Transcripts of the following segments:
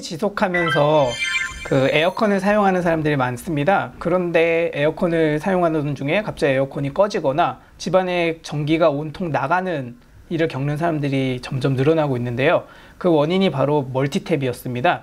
지속하면서 그 에어컨을 사용하는 사람들이 많습니다. 그런데 에어컨을 사용하는 중에 갑자기 에어컨이 꺼지거나 집안에 전기가 온통 나가는 일을 겪는 사람들이 점점 늘어나고 있는데요. 그 원인이 바로 멀티탭이었습니다.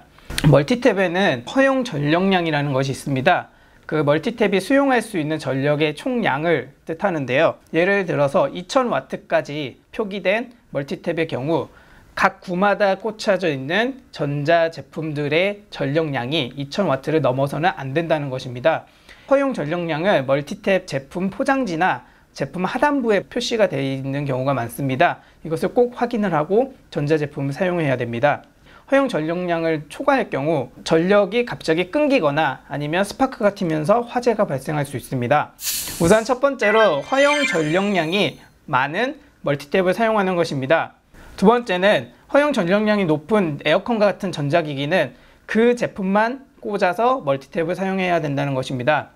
멀티탭에는 허용 전력량이라는 것이 있습니다. 그 멀티탭이 수용할 수 있는 전력의 총량을 뜻하는데요. 예를 들어서 2000W까지 표기된 멀티탭의 경우 각 구마다 꽂혀져 있는 전자 제품들의 전력량이 2000W를 넘어서는 안 된다는 것입니다. 허용 전력량은 멀티탭 제품 포장지나 제품 하단부에 표시가 되어 있는 경우가 많습니다. 이것을 꼭 확인을 하고 전자제품을 사용해야 됩니다. 허용 전력량을 초과할 경우 전력이 갑자기 끊기거나 아니면 스파크가 튀면서 화재가 발생할 수 있습니다. 우선 첫 번째로 허용 전력량이 많은 멀티탭을 사용하는 것입니다. 두 번째는 허용 전력량이 높은 에어컨과 같은 전자기기는 그 제품만 꽂아서 멀티탭을 사용해야 된다는 것입니다.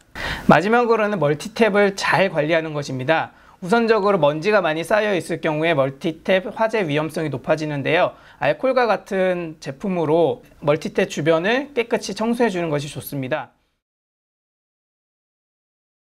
마지막으로는 멀티탭을 잘 관리하는 것입니다. 우선적으로 먼지가 많이 쌓여 있을 경우에 멀티탭 화재 위험성이 높아지는데요. 알콜과 같은 제품으로 멀티탭 주변을 깨끗이 청소해 주는 것이 좋습니다.